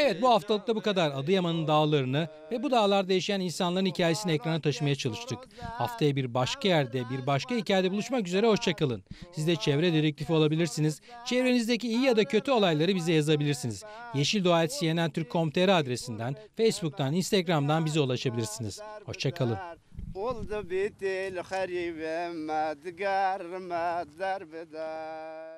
Evet bu haftalıkta bu kadar. Adıyaman'ın dağlarını ve bu dağlarda yaşayan insanların hikayesini ekrana taşımaya çalıştık. Haftaya bir başka yerde, bir başka hikayede buluşmak üzere hoşçakalın. Siz de çevre direktifi olabilirsiniz. Çevrenizdeki iyi ya da kötü olayları bize yazabilirsiniz. Yeşil Doğa CNN Türk adresinden, Facebook'tan, Instagram'dan bize ulaşabilirsiniz. Hoşçakalın. ولد بيتي الخريبة ما تقار ما تدار بدار